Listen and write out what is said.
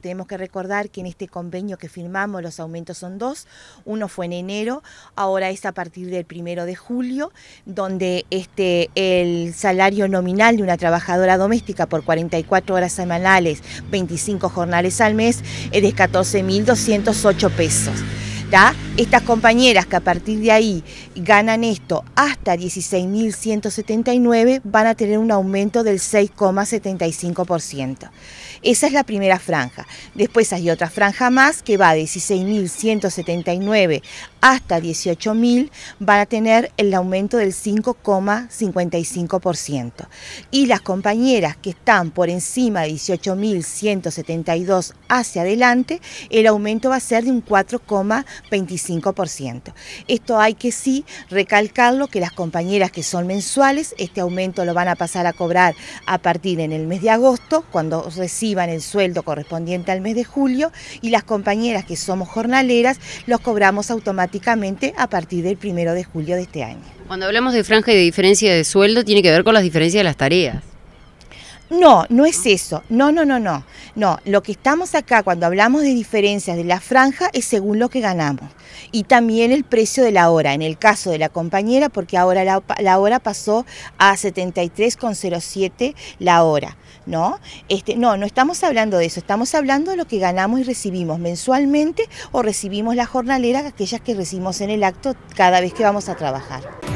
Tenemos que recordar que en este convenio que firmamos los aumentos son dos. Uno fue en enero, ahora es a partir del primero de julio, donde este, el salario nominal de una trabajadora doméstica por 44 horas semanales, 25 jornales al mes, es de 14.208 pesos. Estas compañeras que a partir de ahí ganan esto hasta 16.179 van a tener un aumento del 6,75%. Esa es la primera franja. Después hay otra franja más que va de 16.179 hasta 18.000, van a tener el aumento del 5,55%. Y las compañeras que están por encima de 18.172 hacia adelante, el aumento va a ser de un 4,25%. Esto hay que sí recalcarlo que las compañeras que son mensuales, este aumento lo van a pasar a cobrar a partir en el mes de agosto, cuando reciban el sueldo correspondiente al mes de julio, y las compañeras que somos jornaleras los cobramos automáticamente Prácticamente a partir del primero de julio de este año. Cuando hablamos de franja y de diferencia de sueldo, tiene que ver con las diferencias de las tareas. No, no es eso. No, no, no, no. No, lo que estamos acá cuando hablamos de diferencias de la franja es según lo que ganamos. Y también el precio de la hora, en el caso de la compañera, porque ahora la, hora pasó a 73,07 la hora, ¿no? Este, no, no estamos hablando de eso, estamos hablando de lo que ganamos y recibimos mensualmente o recibimos la jornalera, aquellas que recibimos en el acto cada vez que vamos a trabajar.